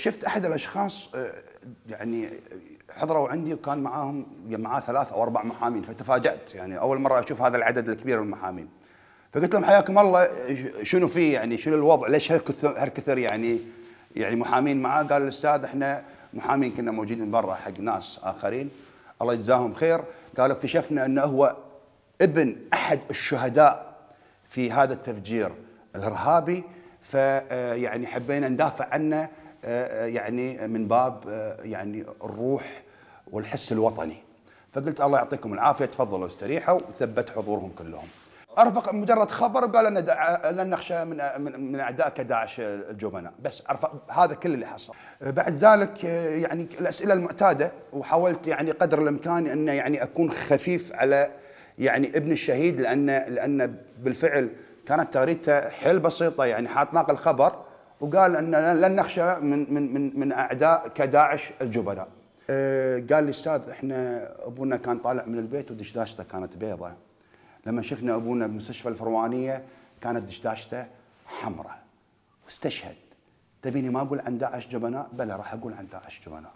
شفت احد الاشخاص آه، يعني حضروا عندي وكان معاهم معاه ثلاث او اربع محامين فتفاجات يعني اول مره اشوف هذا العدد الكبير من المحامين فقلت لهم حياكم الله شنو في يعني شنو الوضع ليش هالكثر يعني يعني محامين معاه قال الاستاذ احنا محامين كنا موجودين برا حق ناس اخرين الله يجزاهم خير قالوا اكتشفنا انه هو ابن احد الشهداء في هذا التفجير الارهابي فيعني آه، حبينا ندافع عنه آه، آه، يعني من باب آه، يعني الروح والحس الوطني فقلت الله يعطيكم العافيه تفضلوا استريحوا وثبت حضورهم كلهم ارفق مجرد خبر قال لن نخشى من من اعداء كداعش الجبناء بس ارفق هذا كل اللي حصل بعد ذلك يعني الاسئله المعتاده وحاولت يعني قدر الامكان ان يعني اكون خفيف على يعني ابن الشهيد لان لان بالفعل كانت تغريدته حيل بسيطه يعني حاط ناقل خبر وقال اننا لن نخشى من من من, من اعداء كداعش الجبناء. آه، قال لي استاذ احنا ابونا كان طالع من البيت ودشداشته كانت بيضه. لما شفنا ابونا بمستشفى الفروانيه كانت دشداشته حمراء. واستشهد. تبيني ما اقول عن داعش جبناء؟ بلى راح اقول عن داعش جبناء.